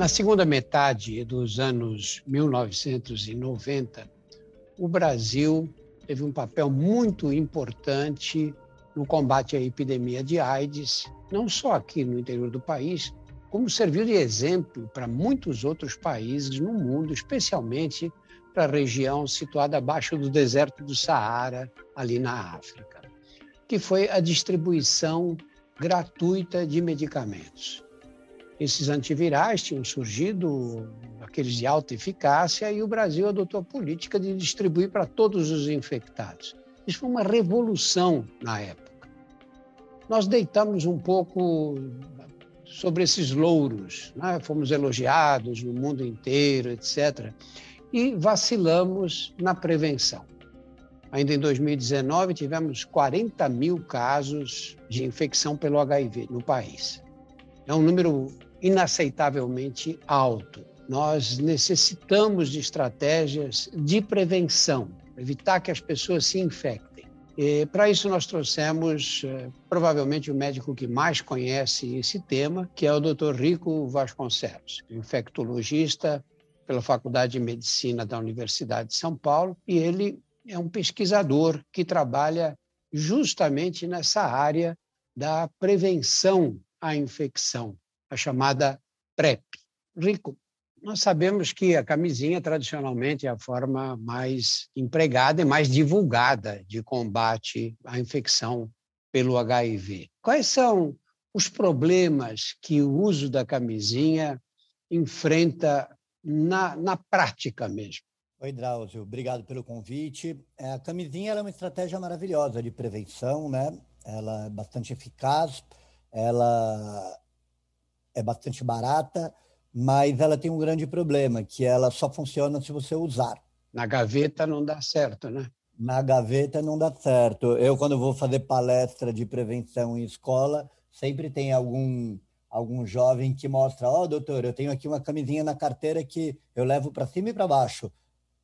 Na segunda metade dos anos 1990, o Brasil teve um papel muito importante no combate à epidemia de AIDS, não só aqui no interior do país, como serviu de exemplo para muitos outros países no mundo, especialmente para a região situada abaixo do deserto do Saara, ali na África, que foi a distribuição gratuita de medicamentos esses antivirais tinham surgido, aqueles de alta eficácia, e o Brasil adotou a política de distribuir para todos os infectados. Isso foi uma revolução na época. Nós deitamos um pouco sobre esses louros, né? fomos elogiados no mundo inteiro, etc. E vacilamos na prevenção. Ainda em 2019, tivemos 40 mil casos de infecção pelo HIV no país. É um número inaceitavelmente alto. Nós necessitamos de estratégias de prevenção, evitar que as pessoas se infectem. Para isso, nós trouxemos eh, provavelmente o médico que mais conhece esse tema, que é o Dr. Rico Vasconcelos, infectologista pela Faculdade de Medicina da Universidade de São Paulo, e ele é um pesquisador que trabalha justamente nessa área da prevenção à infecção a chamada PrEP. Rico, nós sabemos que a camisinha tradicionalmente é a forma mais empregada e mais divulgada de combate à infecção pelo HIV. Quais são os problemas que o uso da camisinha enfrenta na, na prática mesmo? Oi, Drauzio, obrigado pelo convite. É, a camisinha é uma estratégia maravilhosa de prevenção, né? Ela é bastante eficaz, ela é bastante barata, mas ela tem um grande problema, que ela só funciona se você usar. Na gaveta não dá certo, né? Na gaveta não dá certo. Eu, quando vou fazer palestra de prevenção em escola, sempre tem algum algum jovem que mostra, ó, oh, doutor, eu tenho aqui uma camisinha na carteira que eu levo para cima e para baixo.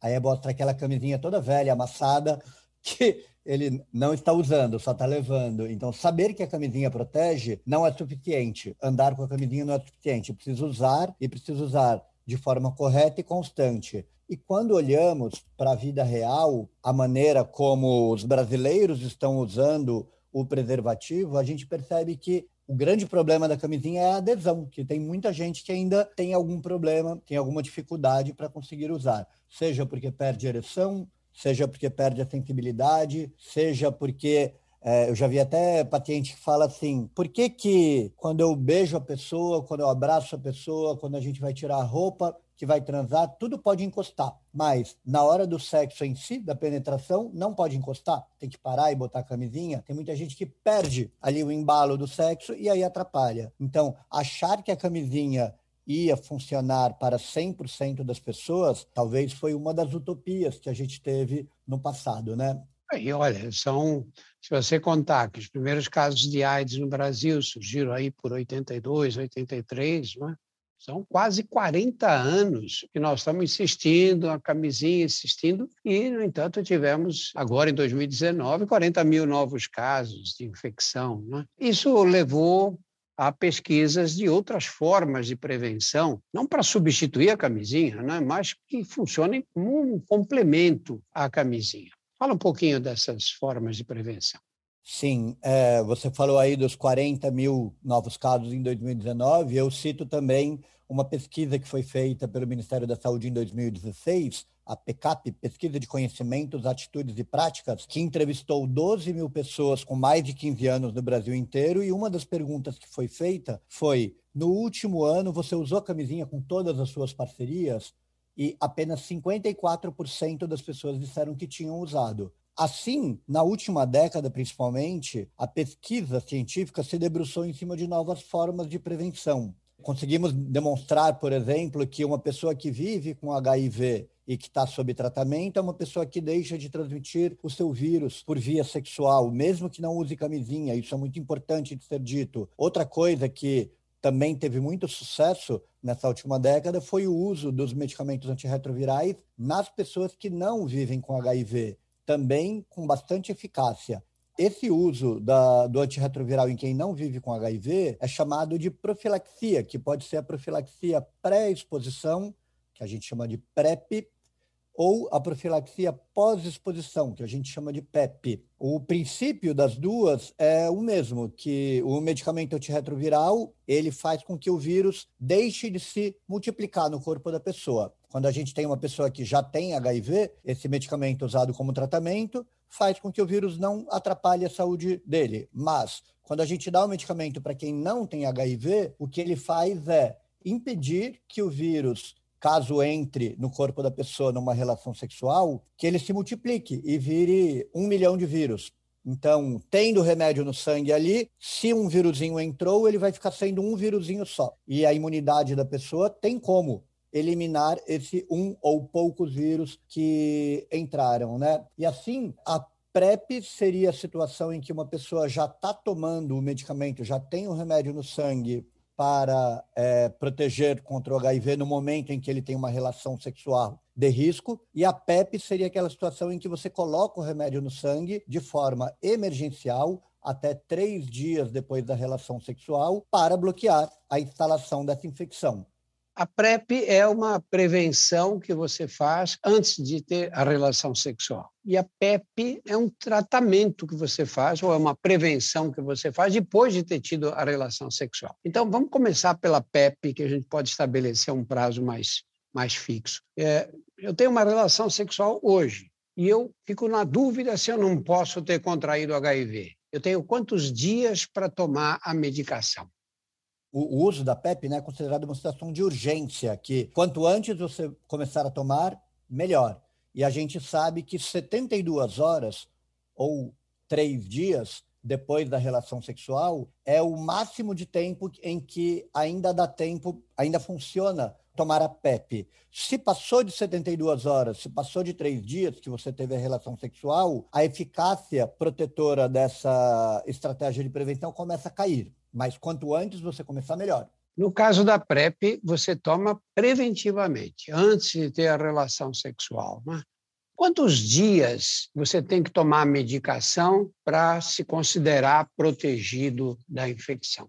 Aí mostra aquela camisinha toda velha, amassada, que ele não está usando, só está levando. Então, saber que a camisinha protege não é suficiente. Andar com a camisinha não é suficiente. Precisa usar e precisa usar de forma correta e constante. E quando olhamos para a vida real, a maneira como os brasileiros estão usando o preservativo, a gente percebe que o grande problema da camisinha é a adesão, que tem muita gente que ainda tem algum problema, tem alguma dificuldade para conseguir usar, seja porque perde ereção, seja porque perde a sensibilidade, seja porque é, eu já vi até paciente que fala assim: por que, que quando eu beijo a pessoa, quando eu abraço a pessoa, quando a gente vai tirar a roupa, que vai transar, tudo pode encostar. Mas na hora do sexo em si, da penetração, não pode encostar. Tem que parar e botar a camisinha. Tem muita gente que perde ali o embalo do sexo e aí atrapalha. Então, achar que a camisinha ia funcionar para 100% das pessoas, talvez foi uma das utopias que a gente teve no passado, né? E olha, são, se você contar que os primeiros casos de AIDS no Brasil surgiram aí por 82, 83, né? são quase 40 anos que nós estamos insistindo, a camisinha insistindo, e, no entanto, tivemos agora em 2019 40 mil novos casos de infecção. Né? Isso levou a pesquisas de outras formas de prevenção, não para substituir a camisinha, né, mas que funcionem como um complemento à camisinha. Fala um pouquinho dessas formas de prevenção. Sim, é, você falou aí dos 40 mil novos casos em 2019. Eu cito também uma pesquisa que foi feita pelo Ministério da Saúde em 2016, a PECAP, Pesquisa de Conhecimentos, Atitudes e Práticas, que entrevistou 12 mil pessoas com mais de 15 anos no Brasil inteiro, e uma das perguntas que foi feita foi: no último ano você usou camisinha com todas as suas parcerias? E apenas 54% das pessoas disseram que tinham usado. Assim, na última década principalmente, a pesquisa científica se debruçou em cima de novas formas de prevenção. Conseguimos demonstrar, por exemplo, que uma pessoa que vive com HIV e que está sob tratamento é uma pessoa que deixa de transmitir o seu vírus por via sexual, mesmo que não use camisinha. Isso é muito importante de ser dito. Outra coisa que também teve muito sucesso nessa última década foi o uso dos medicamentos antirretrovirais nas pessoas que não vivem com HIV, também com bastante eficácia. Esse uso da, do antirretroviral em quem não vive com HIV é chamado de profilaxia, que pode ser a profilaxia pré-exposição, que a gente chama de PrEP, ou a profilaxia pós-exposição, que a gente chama de PEP. O princípio das duas é o mesmo, que o medicamento antirretroviral, ele faz com que o vírus deixe de se multiplicar no corpo da pessoa. Quando a gente tem uma pessoa que já tem HIV, esse medicamento é usado como tratamento, faz com que o vírus não atrapalhe a saúde dele. Mas, quando a gente dá o medicamento para quem não tem HIV, o que ele faz é impedir que o vírus, caso entre no corpo da pessoa numa relação sexual, que ele se multiplique e vire um milhão de vírus. Então, tendo remédio no sangue ali, se um vírusinho entrou, ele vai ficar sendo um vírusinho só. E a imunidade da pessoa tem como eliminar esse um ou poucos vírus que entraram, né? E assim, a PrEP seria a situação em que uma pessoa já está tomando o medicamento, já tem o remédio no sangue para é, proteger contra o HIV no momento em que ele tem uma relação sexual de risco, e a PEP seria aquela situação em que você coloca o remédio no sangue de forma emergencial até três dias depois da relação sexual para bloquear a instalação dessa infecção. A PrEP é uma prevenção que você faz antes de ter a relação sexual. E a PEP é um tratamento que você faz, ou é uma prevenção que você faz depois de ter tido a relação sexual. Então, vamos começar pela PEP, que a gente pode estabelecer um prazo mais, mais fixo. É, eu tenho uma relação sexual hoje e eu fico na dúvida se eu não posso ter contraído HIV. Eu tenho quantos dias para tomar a medicação? o, uso da PEP né, é considerado uma situação de urgência, que quanto antes você começar a tomar, melhor. E a gente sabe que 72 horas ou três dias depois da relação sexual é o máximo de tempo em que ainda dá tempo, ainda funciona tomar a PEP. Se passou de 72 horas, se passou de três dias que você teve a relação sexual, a eficácia protetora dessa estratégia de prevenção começa a cair. Mas quanto antes você começar, melhor. No caso da PrEP, você toma preventivamente, antes de ter a relação sexual. Né? Quantos dias você tem que tomar a medicação para se considerar protegido da infecção?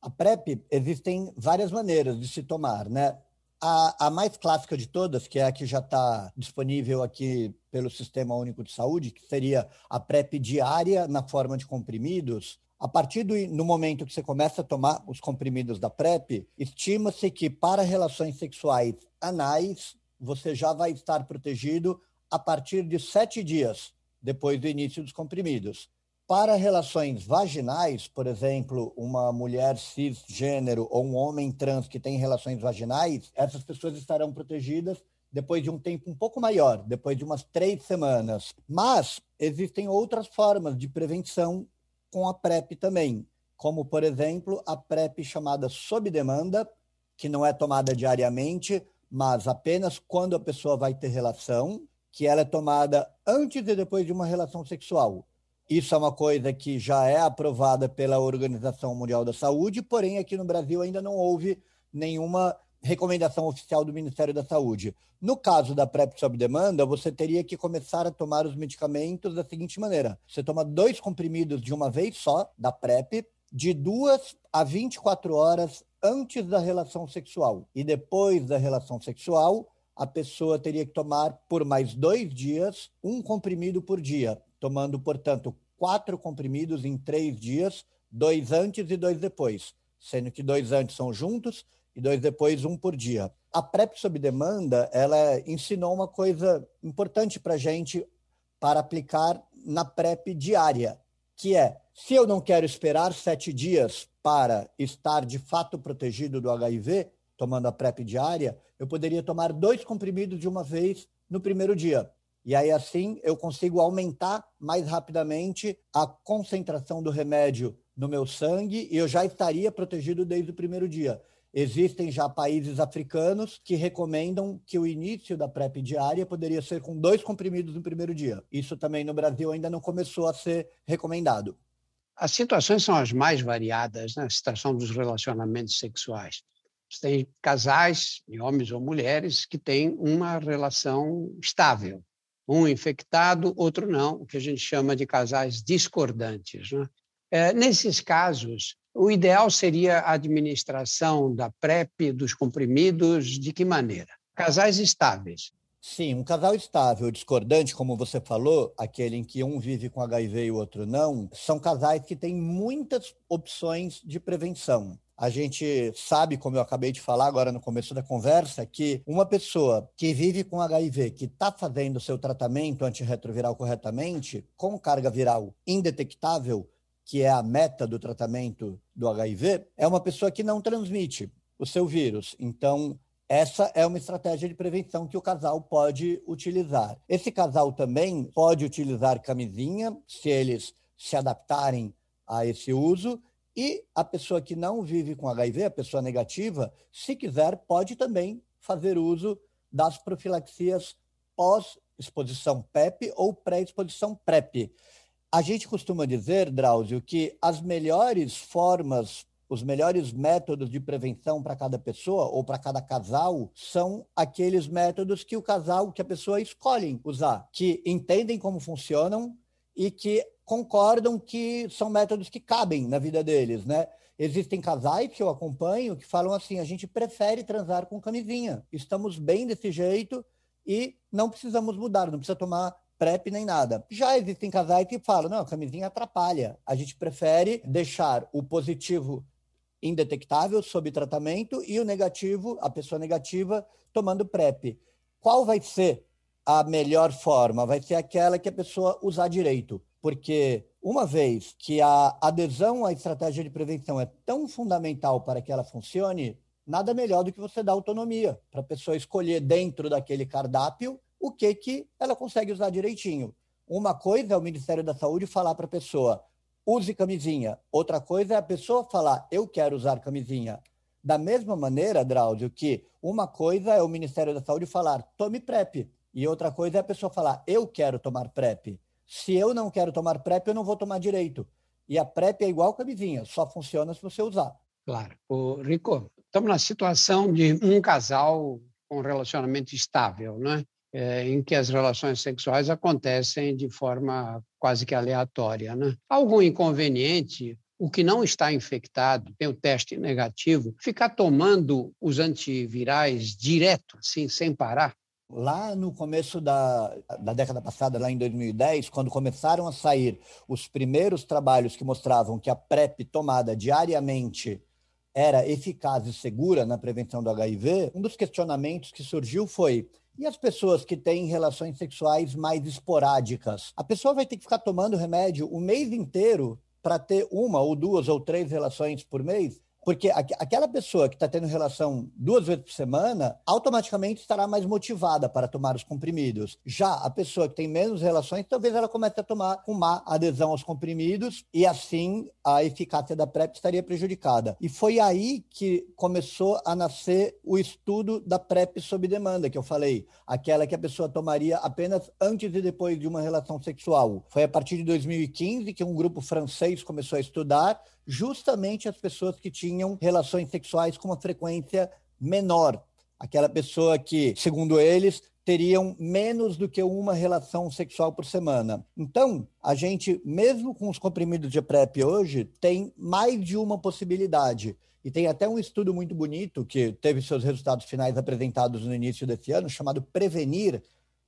A PrEP existem várias maneiras de se tomar, né? A, a, mais clássica de todas, que é a que já está disponível aqui pelo Sistema Único de Saúde, que seria a PrEP diária na forma de comprimidos, a partir do no momento que você começa a tomar os comprimidos da PrEP, estima-se que para relações sexuais anais, você já vai estar protegido a partir de sete dias depois do início dos comprimidos. Para relações vaginais, por exemplo, uma mulher cisgênero ou um homem trans que tem relações vaginais, essas pessoas estarão protegidas depois de um tempo um pouco maior, depois de umas três semanas. Mas existem outras formas de prevenção com a PrEP também, como, por exemplo, a PrEP chamada sob demanda, que não é tomada diariamente, mas apenas quando a pessoa vai ter relação, que ela é tomada antes e depois de uma relação sexual. Isso é uma coisa que já é aprovada pela Organização Mundial da Saúde, porém aqui no Brasil ainda não houve nenhuma recomendação oficial do Ministério da Saúde. No caso da PrEP sob demanda, você teria que começar a tomar os medicamentos da seguinte maneira: você toma dois comprimidos de uma vez só da PrEP, de duas a 24 horas antes da relação sexual. E depois da relação sexual, a pessoa teria que tomar por mais dois dias um comprimido por dia, tomando, portanto, quatro comprimidos em três dias, dois antes e dois depois, sendo que dois antes são juntos e dois depois, um por dia. A PrEP sob demanda, ela ensinou uma coisa importante para a gente para aplicar na PrEP diária, que é, se eu não quero esperar sete dias para estar de fato protegido do HIV, tomando a PrEP diária, eu poderia tomar dois comprimidos de uma vez no primeiro dia. E aí, assim, eu consigo aumentar mais rapidamente a concentração do remédio no meu sangue e eu já estaria protegido desde o primeiro dia. Existem já países africanos que recomendam que o início da PrEP diária poderia ser com dois comprimidos no primeiro dia. Isso também no Brasil ainda não começou a ser recomendado. As situações são as mais variadas na né? situação dos relacionamentos sexuais. Você tem casais, homens ou mulheres, que têm uma relação estável, um infectado, outro não, o que a gente chama de casais discordantes. Né? É, nesses casos, o ideal seria a administração da PrEP, dos comprimidos, de que maneira? Casais estáveis. Sim, um casal estável, discordante, como você falou, aquele em que um vive com HIV e o outro não, são casais que têm muitas opções de prevenção. A gente sabe, como eu acabei de falar agora no começo da conversa, que uma pessoa que vive com HIV, que está fazendo o seu tratamento antirretroviral corretamente, com carga viral indetectável, que é a meta do tratamento do HIV, é uma pessoa que não transmite o seu vírus. Então, essa é uma estratégia de prevenção que o casal pode utilizar. Esse casal também pode utilizar camisinha, se eles se adaptarem a esse uso, e a pessoa que não vive com HIV, a pessoa negativa, se quiser, pode também fazer uso das profilaxias pós-exposição PEP ou pré-exposição PrEP. A gente costuma dizer, Drauzio, que as melhores formas, os melhores métodos de prevenção para cada pessoa ou para cada casal são aqueles métodos que o casal, que a pessoa escolhem usar, que entendem como funcionam e que concordam que são métodos que cabem na vida deles, né? Existem casais que eu acompanho que falam assim: a gente prefere transar com camisinha, estamos bem desse jeito e não precisamos mudar, não precisa tomar PrEP nem nada. Já existem casais que falam: não, a camisinha atrapalha, a gente prefere deixar o positivo indetectável sob tratamento e o negativo, a pessoa negativa, tomando PrEP. Qual vai ser a melhor forma? Vai ser aquela que a pessoa usar direito porque uma vez que a adesão à estratégia de prevenção é tão fundamental para que ela funcione, nada melhor do que você dar autonomia para a pessoa escolher dentro daquele cardápio o que, que ela consegue usar direitinho. Uma coisa é o Ministério da Saúde falar para a pessoa, use camisinha. Outra coisa é a pessoa falar, eu quero usar camisinha. Da mesma maneira, Drauzio, que uma coisa é o Ministério da Saúde falar, tome PrEP. E outra coisa é a pessoa falar, eu quero tomar PrEP. Se eu não quero tomar PrEP, eu não vou tomar direito. E a PrEP é igual que a só funciona se você usar. Claro. O Rico, estamos na situação de um casal com um relacionamento estável, né? É, em que as relações sexuais acontecem de forma quase que aleatória. Né? Algum inconveniente o que não está infectado, tem o teste negativo, ficar tomando os antivirais direto, assim, sem parar, lá no começo da, da década passada, lá em 2010, quando começaram a sair os primeiros trabalhos que mostravam que a PrEP tomada diariamente era eficaz e segura na prevenção do HIV, um dos questionamentos que surgiu foi. E as pessoas que têm relações sexuais mais esporádicas? A pessoa vai ter que ficar tomando remédio o mês inteiro para ter uma ou duas ou três relações por mês? Porque aquela pessoa que está tendo relação duas vezes por semana, automaticamente estará mais motivada para tomar os comprimidos. Já a pessoa que tem menos relações, talvez ela comece a tomar com má adesão aos comprimidos e assim a eficácia da PrEP estaria prejudicada. E foi aí que começou a nascer o estudo da PrEP sob demanda, que eu falei, aquela que a pessoa tomaria apenas antes e depois de uma relação sexual. Foi a partir de 2015 que um grupo francês começou a estudar justamente as pessoas que tinham tinham relações sexuais com uma frequência menor. Aquela pessoa que, segundo eles, teriam menos do que uma relação sexual por semana. Então, a gente, mesmo com os comprimidos de PrEP hoje, tem mais de uma possibilidade. E tem até um estudo muito bonito que teve seus resultados finais apresentados no início desse ano, chamado Prevenir,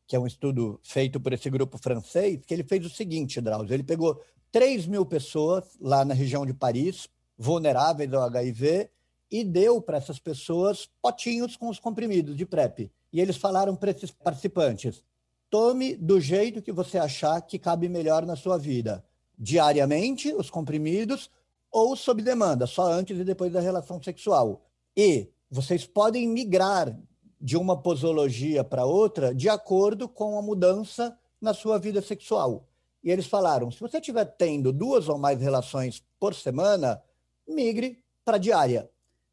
que é um estudo feito por esse grupo francês, que ele fez o seguinte, Drauzio, ele pegou 3 mil pessoas lá na região de Paris, vulneráveis ao HIV e deu para essas pessoas potinhos com os comprimidos de PrEP. E eles falaram para esses participantes: tome do jeito que você achar que cabe melhor na sua vida, diariamente, os comprimidos, ou sob demanda, só antes e depois da relação sexual. E vocês podem migrar de uma posologia para outra de acordo com a mudança na sua vida sexual. E eles falaram: se você estiver tendo duas ou mais relações por semana, migre para diária.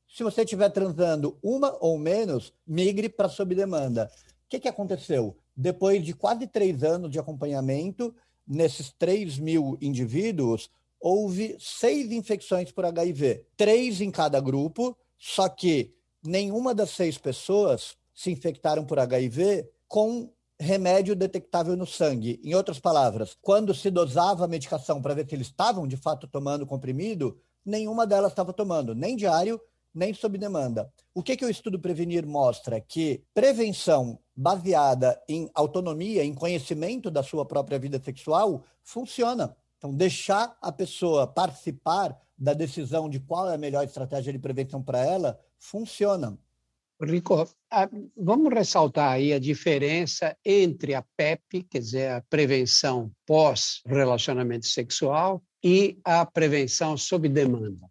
Se você estiver transando uma ou menos, migre para sob demanda. O que, que aconteceu? Depois de quase três anos de acompanhamento, nesses 3 mil indivíduos, houve seis infecções por HIV, três em cada grupo, só que nenhuma das seis pessoas se infectaram por HIV com remédio detectável no sangue. Em outras palavras, quando se dosava a medicação para ver se eles estavam de fato tomando comprimido, nenhuma delas estava tomando, nem diário, nem sob demanda. O que, que o estudo Prevenir mostra? Que prevenção baseada em autonomia, em conhecimento da sua própria vida sexual, funciona. Então, deixar a pessoa participar da decisão de qual é a melhor estratégia de prevenção para ela funciona. Rico, vamos ressaltar aí a diferença entre a PEP, quer dizer, a prevenção pós-relacionamento sexual, e a prevenção sob demanda?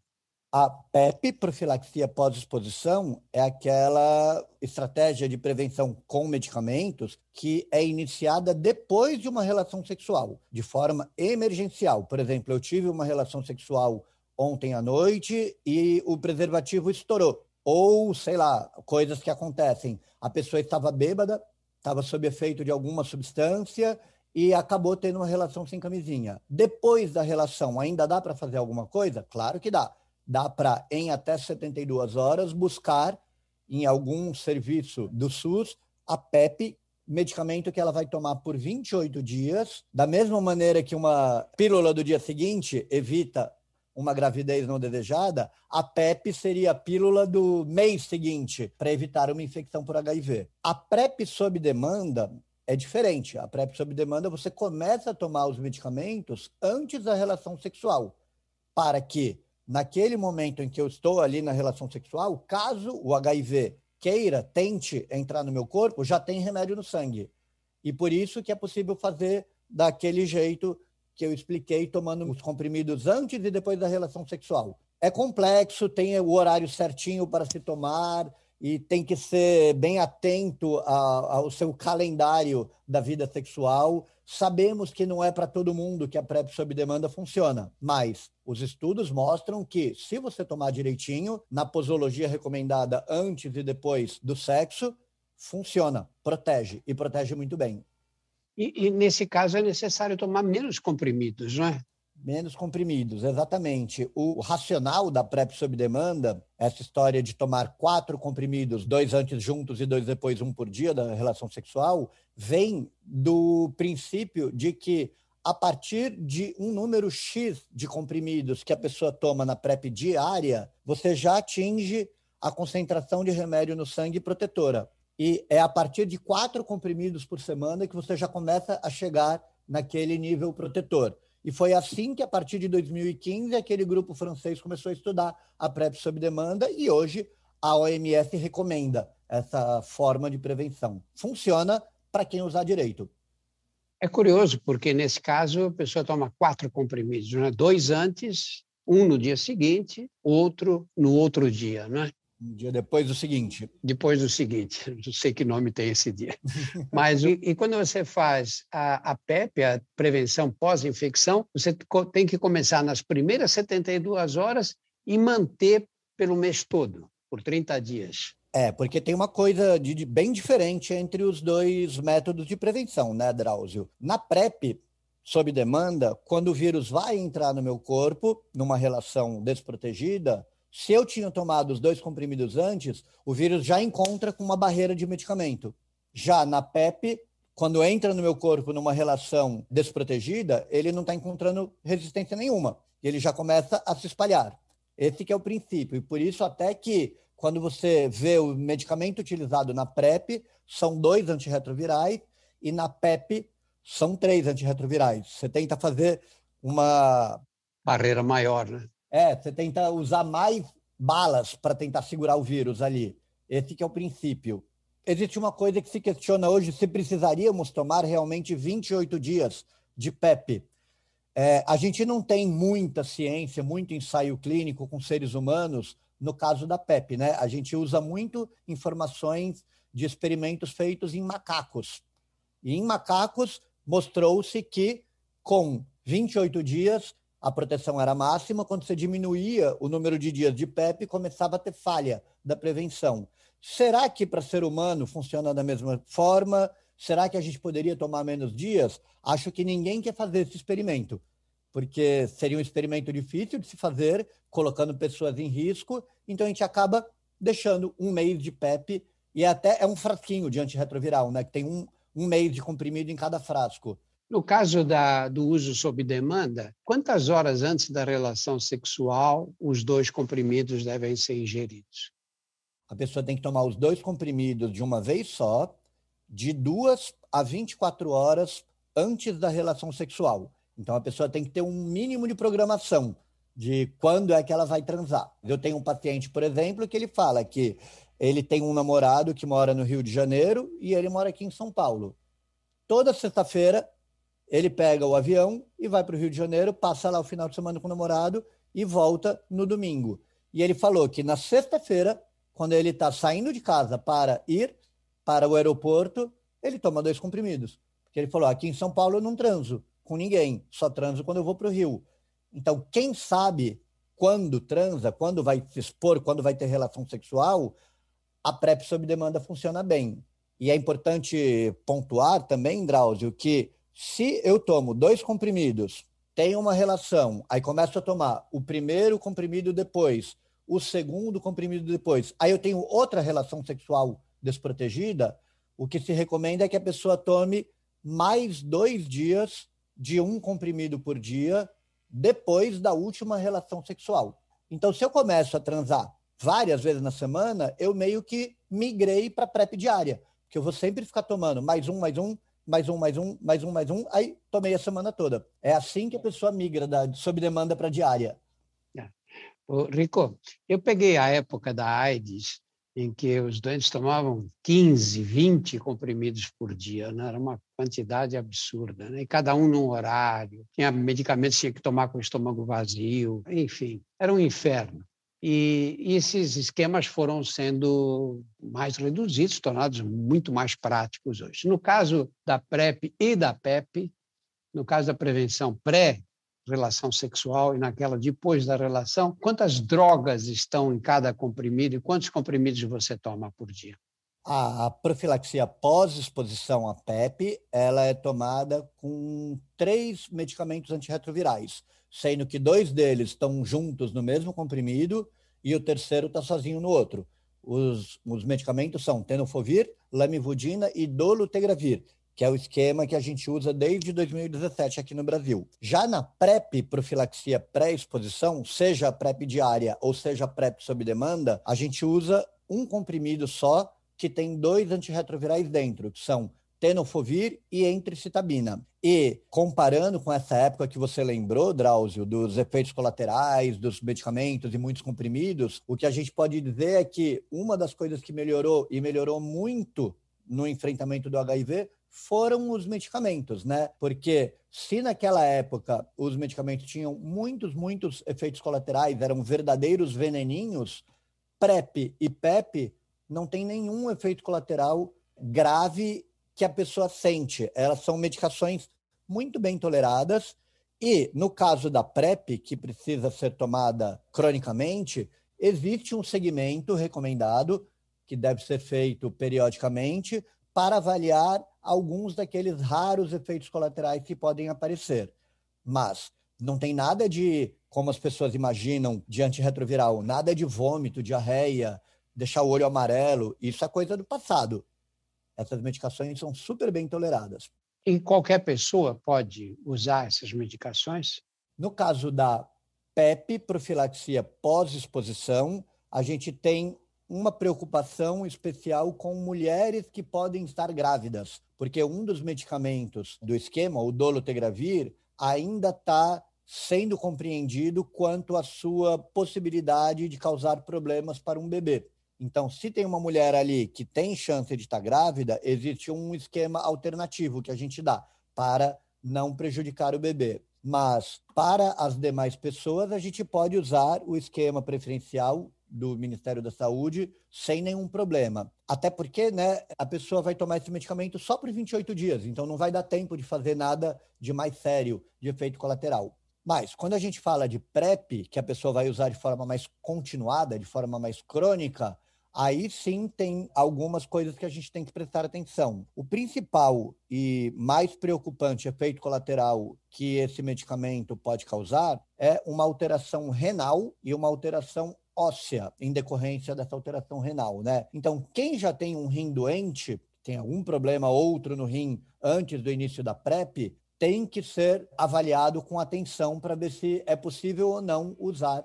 A PEP, profilaxia pós-exposição, é aquela estratégia de prevenção com medicamentos que é iniciada depois de uma relação sexual, de forma emergencial. Por exemplo, eu tive uma relação sexual ontem à noite e o preservativo estourou. Ou, sei lá, coisas que acontecem. A pessoa estava bêbada, estava sob efeito de alguma substância e acabou tendo uma relação sem camisinha. Depois da relação, ainda dá para fazer alguma coisa? Claro que dá. Dá para, em até 72 horas, buscar em algum serviço do SUS a PEP medicamento que ela vai tomar por 28 dias, da mesma maneira que uma pílula do dia seguinte evita uma gravidez não desejada, a PEP seria a pílula do mês seguinte para evitar uma infecção por HIV. A PrEP sob demanda é diferente. A PrEP sob demanda, você começa a tomar os medicamentos antes da relação sexual, para que, naquele momento em que eu estou ali na relação sexual, caso o HIV queira, tente entrar no meu corpo, já tem remédio no sangue. E por isso que é possível fazer daquele jeito que eu expliquei, tomando os comprimidos antes e depois da relação sexual. É complexo, tem o horário certinho para se tomar, e tem que ser bem atento ao seu calendário da vida sexual. Sabemos que não é para todo mundo que a PrEP sob demanda funciona, mas os estudos mostram que, se você tomar direitinho, na posologia recomendada antes e depois do sexo, funciona, protege e protege muito bem. E, e nesse caso é necessário tomar menos comprimidos, não é? Menos comprimidos, exatamente. O racional da PrEP sob demanda, essa história de tomar quatro comprimidos, dois antes juntos e dois depois, um por dia da relação sexual, vem do princípio de que a partir de um número X de comprimidos que a pessoa toma na PrEP diária, você já atinge a concentração de remédio no sangue protetora. E é a partir de quatro comprimidos por semana que você já começa a chegar naquele nível protetor. E foi assim que, a partir de 2015, aquele grupo francês começou a estudar a PrEP sob demanda e hoje a OMS recomenda essa forma de prevenção. Funciona para quem usar direito. É curioso, porque nesse caso a pessoa toma quatro comprimidos, né? dois antes, um no dia seguinte, outro no outro dia. Né? Um dia depois do seguinte. Depois do seguinte, não sei que nome tem esse dia. Mas e, e quando você faz a, a PEP, a prevenção pós-infecção, você tem que começar nas primeiras 72 horas e manter pelo mês todo, por 30 dias. É, porque tem uma coisa de, de bem diferente entre os dois métodos de prevenção, né, Drauzio? Na PrEP, sob demanda, quando o vírus vai entrar no meu corpo, numa relação desprotegida, se eu tinha tomado os dois comprimidos antes, o vírus já encontra com uma barreira de medicamento. Já na PEP, quando entra no meu corpo numa relação desprotegida, ele não está encontrando resistência nenhuma. Ele já começa a se espalhar. Esse que é o princípio. E por isso até que quando você vê o medicamento utilizado na PrEP, são dois antirretrovirais, e na PEP são três antirretrovirais. Você tenta fazer uma. Barreira maior, né? É, você tenta usar mais balas para tentar segurar o vírus ali. Esse que é o princípio. Existe uma coisa que se questiona hoje se precisaríamos tomar realmente 28 dias de PEP. É, a gente não tem muita ciência, muito ensaio clínico com seres humanos no caso da PEP, né? A gente usa muito informações de experimentos feitos em macacos. E em macacos mostrou-se que com 28 dias a proteção era máxima, quando você diminuía o número de dias de PEP, começava a ter falha da prevenção. Será que para ser humano funciona da mesma forma? Será que a gente poderia tomar menos dias? Acho que ninguém quer fazer esse experimento, porque seria um experimento difícil de se fazer, colocando pessoas em risco, então a gente acaba deixando um mês de PEP e até é um frasquinho de antirretroviral, né? Que tem um, um mês de comprimido em cada frasco. No caso da, do uso sob demanda, quantas horas antes da relação sexual os dois comprimidos devem ser ingeridos? A pessoa tem que tomar os dois comprimidos de uma vez só, de duas a 24 horas antes da relação sexual. Então a pessoa tem que ter um mínimo de programação de quando é que ela vai transar. Eu tenho um paciente, por exemplo, que ele fala que ele tem um namorado que mora no Rio de Janeiro e ele mora aqui em São Paulo. Toda sexta-feira ele pega o avião e vai para o Rio de Janeiro, passa lá o final de semana com o namorado e volta no domingo. E ele falou que na sexta-feira, quando ele está saindo de casa para ir para o aeroporto, ele toma dois comprimidos. Porque ele falou: ah, aqui em São Paulo eu não transo com ninguém, só transo quando eu vou para o Rio. Então, quem sabe quando transa, quando vai se expor, quando vai ter relação sexual, a PrEP sob demanda funciona bem. E é importante pontuar também, Drauzio, que se eu tomo dois comprimidos, tem uma relação, aí começo a tomar o primeiro comprimido depois, o segundo comprimido depois, aí eu tenho outra relação sexual desprotegida, o que se recomenda é que a pessoa tome mais dois dias de um comprimido por dia depois da última relação sexual. Então, se eu começo a transar várias vezes na semana, eu meio que migrei para PrEP diária, porque eu vou sempre ficar tomando mais um, mais um, mais um, mais um, mais um, mais um, aí tomei a semana toda. É assim que a pessoa migra da, sob demanda para diária. É. Ô, Rico, eu peguei a época da AIDS, em que os doentes tomavam 15, 20 comprimidos por dia, né? era uma quantidade absurda, né? e cada um num horário, tinha medicamentos que tinha que tomar com o estômago vazio, enfim, era um inferno. E, esses esquemas foram sendo mais reduzidos, tornados muito mais práticos hoje. No caso da PrEP e da PEP, no caso da prevenção pré, relação sexual e naquela depois da relação, quantas drogas estão em cada comprimido e quantos comprimidos você toma por dia? A profilaxia pós-exposição à PEP, ela é tomada com três medicamentos antirretrovirais, sendo que dois deles estão juntos no mesmo comprimido e o terceiro está sozinho no outro. Os, os, medicamentos são tenofovir, lamivudina e dolutegravir, que é o esquema que a gente usa desde 2017 aqui no Brasil. Já na PrEP, profilaxia pré-exposição, seja a PrEP diária ou seja a PrEP sob demanda, a gente usa um comprimido só que tem dois antirretrovirais dentro, que são tenofovir e entricitabina. E comparando com essa época que você lembrou, Drauzio, dos efeitos colaterais, dos medicamentos e muitos comprimidos, o que a gente pode dizer é que uma das coisas que melhorou e melhorou muito no enfrentamento do HIV foram os medicamentos, né? Porque se naquela época os medicamentos tinham muitos, muitos efeitos colaterais, eram verdadeiros veneninhos, PrEP e PEP não tem nenhum efeito colateral grave que a pessoa sente. Elas são medicações muito bem toleradas e, no caso da PrEP, que precisa ser tomada cronicamente, existe um segmento recomendado que deve ser feito periodicamente para avaliar alguns daqueles raros efeitos colaterais que podem aparecer. Mas não tem nada de, como as pessoas imaginam, de antirretroviral, nada de vômito, diarreia, deixar o olho amarelo, isso é coisa do passado. Essas medicações são super bem toleradas. E qualquer pessoa pode usar essas medicações? No caso da PEP, profilaxia pós-exposição, a gente tem uma preocupação especial com mulheres que podem estar grávidas, porque um dos medicamentos do esquema, o dolutegravir, ainda está sendo compreendido quanto à sua possibilidade de causar problemas para um bebê. Então, se tem uma mulher ali que tem chance de estar grávida, existe um esquema alternativo que a gente dá para não prejudicar o bebê. Mas para as demais pessoas, a gente pode usar o esquema preferencial do Ministério da Saúde sem nenhum problema. Até porque né, a pessoa vai tomar esse medicamento só por 28 dias, então não vai dar tempo de fazer nada de mais sério, de efeito colateral. Mas, quando a gente fala de PrEP, que a pessoa vai usar de forma mais continuada, de forma mais crônica, Aí sim tem algumas coisas que a gente tem que prestar atenção. O principal e mais preocupante efeito colateral que esse medicamento pode causar é uma alteração renal e uma alteração óssea em decorrência dessa alteração renal, né? Então, quem já tem um rim doente, tem algum problema outro no rim antes do início da PrEP, tem que ser avaliado com atenção para ver se é possível ou não usar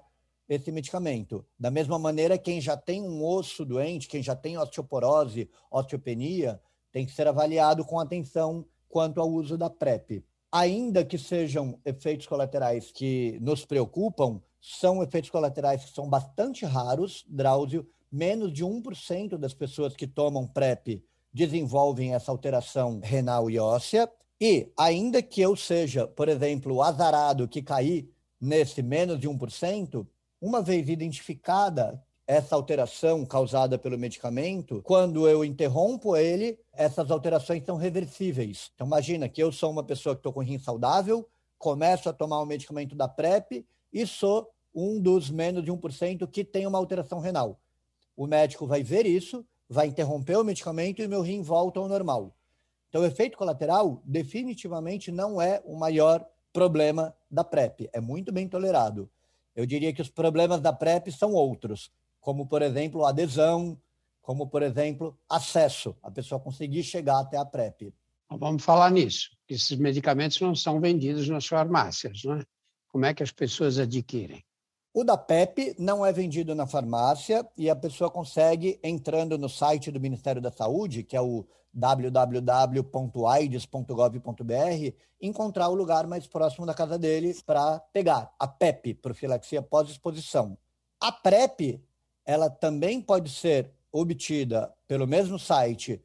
esse medicamento. Da mesma maneira, quem já tem um osso doente, quem já tem osteoporose, osteopenia, tem que ser avaliado com atenção quanto ao uso da PrEP. Ainda que sejam efeitos colaterais que nos preocupam, são efeitos colaterais que são bastante raros, Drauzio. Menos de 1% das pessoas que tomam PrEP desenvolvem essa alteração renal e óssea. E, ainda que eu seja, por exemplo, azarado que caí nesse menos de 1%, uma vez identificada essa alteração causada pelo medicamento, quando eu interrompo ele, essas alterações são reversíveis. Então, imagina que eu sou uma pessoa que estou com rim saudável, começo a tomar o medicamento da PrEP e sou um dos menos de 1% que tem uma alteração renal. O médico vai ver isso, vai interromper o medicamento e meu rim volta ao normal. Então, o efeito colateral definitivamente não é o maior problema da PrEP. É muito bem tolerado. Eu diria que os problemas da PrEP são outros, como, por exemplo, adesão, como, por exemplo, acesso, a pessoa conseguir chegar até a PrEP. Vamos falar nisso, esses medicamentos não são vendidos nas farmácias, não é? Como é que as pessoas adquirem? O da PEP não é vendido na farmácia e a pessoa consegue entrando no site do Ministério da Saúde, que é o www.aides.gov.br, encontrar o lugar mais próximo da casa dele para pegar a PEP, profilaxia pós-exposição. A PrEP, ela também pode ser obtida pelo mesmo site,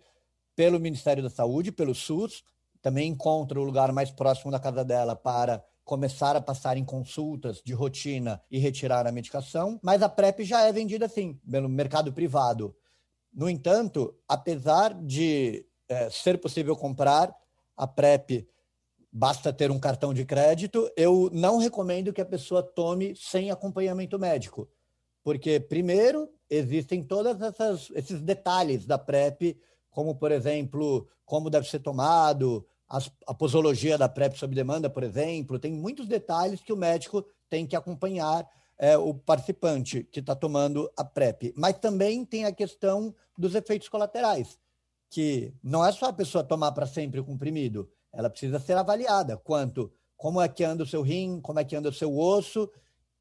pelo Ministério da Saúde, pelo SUS, também encontra o lugar mais próximo da casa dela para começar a passar em consultas de rotina e retirar a medicação, mas a PrEP já é vendida assim, pelo mercado privado. No entanto, apesar de é, ser possível comprar a PrEP basta ter um cartão de crédito. Eu não recomendo que a pessoa tome sem acompanhamento médico, porque, primeiro, existem todos esses detalhes da PrEP, como, por exemplo, como deve ser tomado, a posologia da PrEP sob demanda, por exemplo, tem muitos detalhes que o médico tem que acompanhar é, o participante que está tomando a PrEP. Mas também tem a questão dos efeitos colaterais, que não é só a pessoa tomar para sempre o comprimido, ela precisa ser avaliada quanto como é que anda o seu rim, como é que anda o seu osso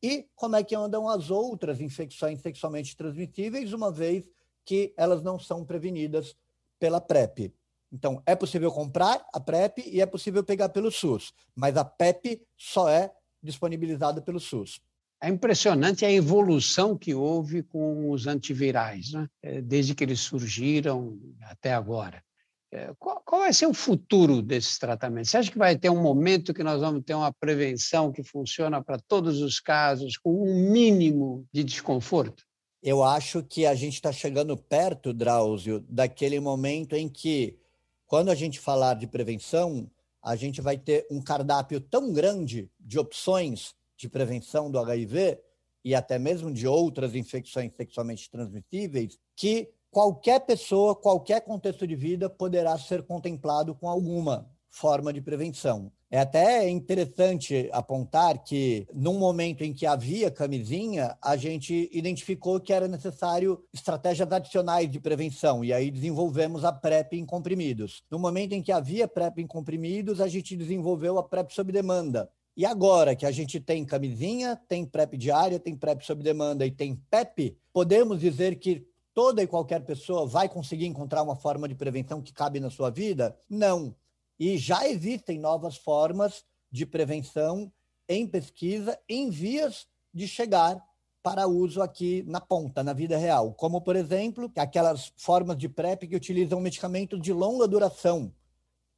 e como é que andam as outras infecções sexualmente transmissíveis, uma vez que elas não são prevenidas pela PrEP. Então, é possível comprar a PrEP e é possível pegar pelo SUS, mas a PEP só é disponibilizada pelo SUS. É impressionante a evolução que houve com os antivirais, né? É, desde que eles surgiram até agora. É, qual, qual, vai ser o futuro desses tratamentos? Você acha que vai ter um momento que nós vamos ter uma prevenção que funciona para todos os casos, com um mínimo de desconforto? Eu acho que a gente está chegando perto, Drauzio, daquele momento em que quando a gente falar de prevenção, a gente vai ter um cardápio tão grande de opções de prevenção do HIV e até mesmo de outras infecções sexualmente transmissíveis que qualquer pessoa, qualquer contexto de vida poderá ser contemplado com alguma forma de prevenção. É até interessante apontar que, num momento em que havia camisinha, a gente identificou que era necessário estratégias adicionais de prevenção, e aí desenvolvemos a PrEP em comprimidos. No momento em que havia PrEP em comprimidos, a gente desenvolveu a PrEP sob demanda. E agora que a gente tem camisinha, tem PrEP diária, tem PrEP sob demanda e tem PEP, podemos dizer que toda e qualquer pessoa vai conseguir encontrar uma forma de prevenção que cabe na sua vida? Não e já existem novas formas de prevenção em pesquisa, em vias de chegar para uso aqui na ponta, na vida real. Como, por exemplo, aquelas formas de PrEP que utilizam medicamentos de longa duração,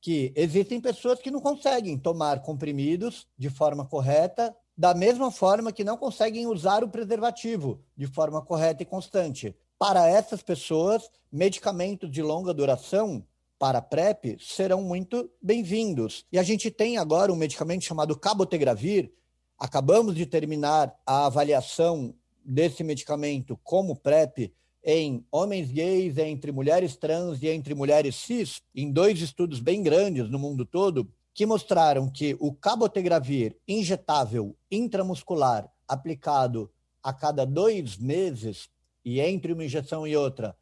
que existem pessoas que não conseguem tomar comprimidos de forma correta, da mesma forma que não conseguem usar o preservativo de forma correta e constante. Para essas pessoas, medicamentos de longa duração para PrEP serão muito bem-vindos. E a gente tem agora um medicamento chamado cabotegravir. Acabamos de terminar a avaliação desse medicamento como PrEP em homens gays, entre mulheres trans e entre mulheres cis, em dois estudos bem grandes no mundo todo, que mostraram que o cabotegravir injetável intramuscular aplicado a cada dois meses e entre uma injeção e outra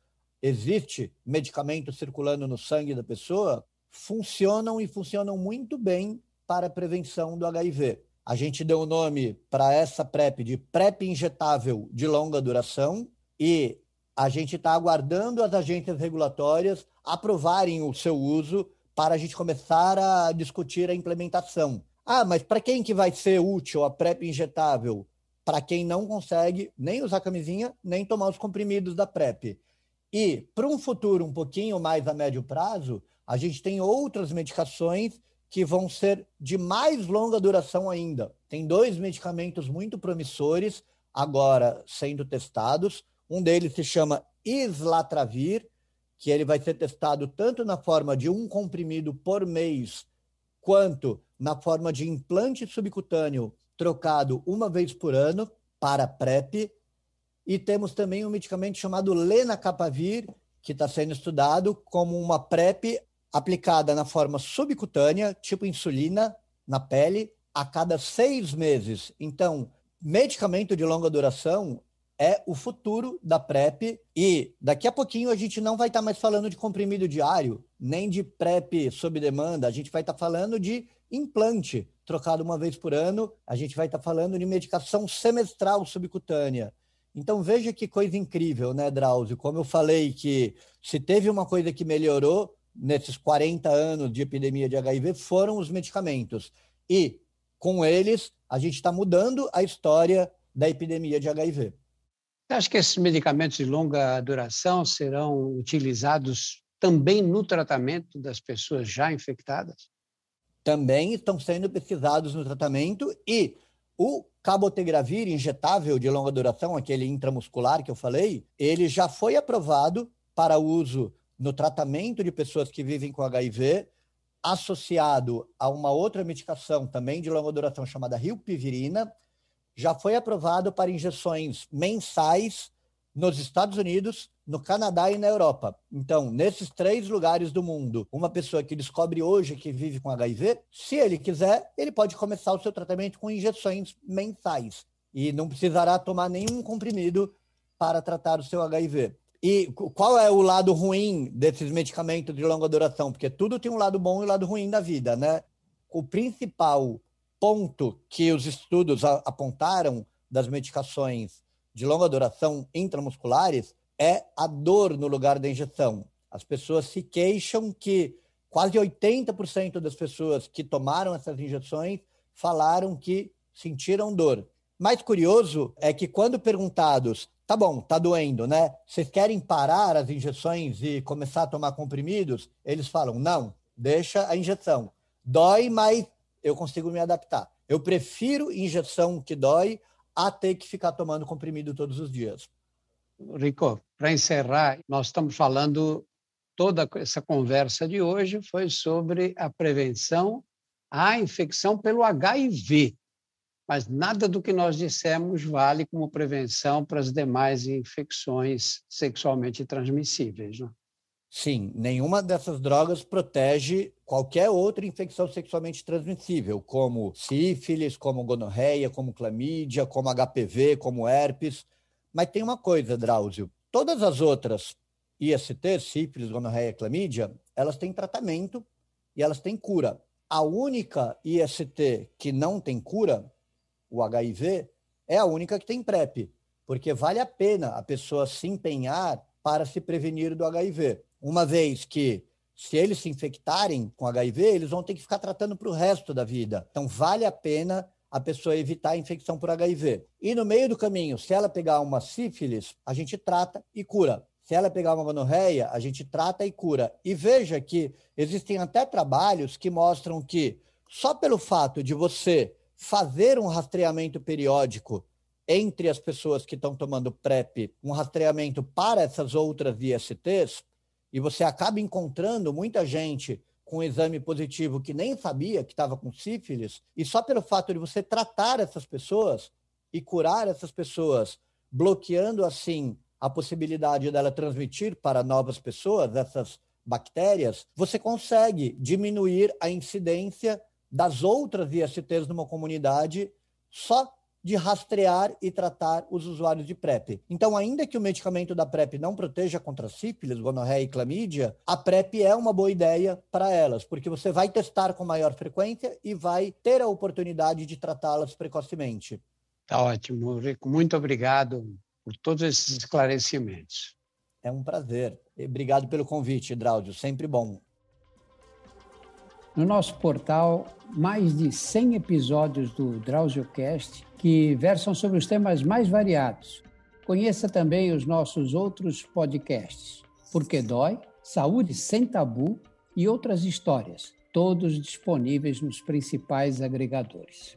existe medicamento circulando no sangue da pessoa, funcionam e funcionam muito bem para a prevenção do HIV. A gente deu o nome para essa PrEP de PrEP injetável de longa duração e a gente está aguardando as agências regulatórias aprovarem o seu uso para a gente começar a discutir a implementação. Ah, mas para quem que vai ser útil a PrEP injetável? Para quem não consegue nem usar camisinha, nem tomar os comprimidos da PrEP. E para um futuro um pouquinho mais a médio prazo, a gente tem outras medicações que vão ser de mais longa duração ainda. Tem dois medicamentos muito promissores agora sendo testados. Um deles se chama islatravir, que ele vai ser testado tanto na forma de um comprimido por mês, quanto na forma de implante subcutâneo trocado uma vez por ano para PrEP, e temos também um medicamento chamado lenacapavir, que está sendo estudado como uma PrEP aplicada na forma subcutânea, tipo insulina, na pele, a cada seis meses. Então, medicamento de longa duração é o futuro da PrEP e daqui a pouquinho a gente não vai estar tá mais falando de comprimido diário, nem de PrEP sob demanda, a gente vai estar tá falando de implante trocado uma vez por ano, a gente vai estar tá falando de medicação semestral subcutânea. Então veja que coisa incrível, né, Drauzio? Como eu falei que se teve uma coisa que melhorou nesses 40 anos de epidemia de HIV foram os medicamentos. E com eles a gente está mudando a história da epidemia de HIV. Você acha que esses medicamentos de longa duração serão utilizados também no tratamento das pessoas já infectadas? Também estão sendo pesquisados no tratamento e o cabotegravir injetável de longa duração, aquele intramuscular que eu falei, ele já foi aprovado para uso no tratamento de pessoas que vivem com HIV, associado a uma outra medicação também de longa duração chamada rilpivirina, já foi aprovado para injeções mensais nos Estados Unidos, no Canadá e na Europa. Então, nesses três lugares do mundo, uma pessoa que descobre hoje que vive com HIV, se ele quiser, ele pode começar o seu tratamento com injeções mensais e não precisará tomar nenhum comprimido para tratar o seu HIV. E qual é o lado ruim desses medicamentos de longa duração? Porque tudo tem um lado bom e um lado ruim da vida, né? O principal ponto que os estudos apontaram das medicações de longa duração intramusculares é a dor no lugar da injeção. As pessoas se queixam que quase 80% das pessoas que tomaram essas injeções falaram que sentiram dor. Mais curioso é que quando perguntados, tá bom, tá doendo, né? Vocês querem parar as injeções e começar a tomar comprimidos? Eles falam, não, deixa a injeção. Dói, mas eu consigo me adaptar. Eu prefiro injeção que dói a ter que ficar tomando comprimido todos os dias. Rico, para encerrar, nós estamos falando toda essa conversa de hoje foi sobre a prevenção à infecção pelo HIV, mas nada do que nós dissemos vale como prevenção para as demais infecções sexualmente transmissíveis. Não? Né? Sim, nenhuma dessas drogas protege qualquer outra infecção sexualmente transmissível, como sífilis, como gonorreia, como clamídia, como HPV, como herpes. Mas tem uma coisa, Drauzio: todas as outras IST, sífilis, gonorreia, clamídia, elas têm tratamento e elas têm cura. A única IST que não tem cura, o HIV, é a única que tem PrEP, porque vale a pena a pessoa se empenhar para se prevenir do HIV uma vez que se eles se infectarem com HIV, eles vão ter que ficar tratando para o resto da vida. Então, vale a pena a pessoa evitar a infecção por HIV. E no meio do caminho, se ela pegar uma sífilis, a gente trata e cura. Se ela pegar uma gonorreia, a gente trata e cura. E veja que existem até trabalhos que mostram que só pelo fato de você fazer um rastreamento periódico entre as pessoas que estão tomando PrEP, um rastreamento para essas outras ISTs, e você acaba encontrando muita gente com um exame positivo que nem sabia que estava com sífilis, e só pelo fato de você tratar essas pessoas e curar essas pessoas, bloqueando assim a possibilidade dela transmitir para novas pessoas essas bactérias, você consegue diminuir a incidência das outras ISTs numa comunidade só de rastrear e tratar os usuários de PrEP. Então, ainda que o medicamento da PrEP não proteja contra sífilis, gonorreia e clamídia, a PrEP é uma boa ideia para elas, porque você vai testar com maior frequência e vai ter a oportunidade de tratá-las precocemente. Tá ótimo, Rico. Muito obrigado por todos esses esclarecimentos. É um prazer. Obrigado pelo convite, Drauzio. Sempre bom. No nosso portal, mais de 100 episódios do DrauzioCast que versam sobre os temas mais variados. Conheça também os nossos outros podcasts, Porque Dói, Saúde Sem Tabu e outras histórias, todos disponíveis nos principais agregadores.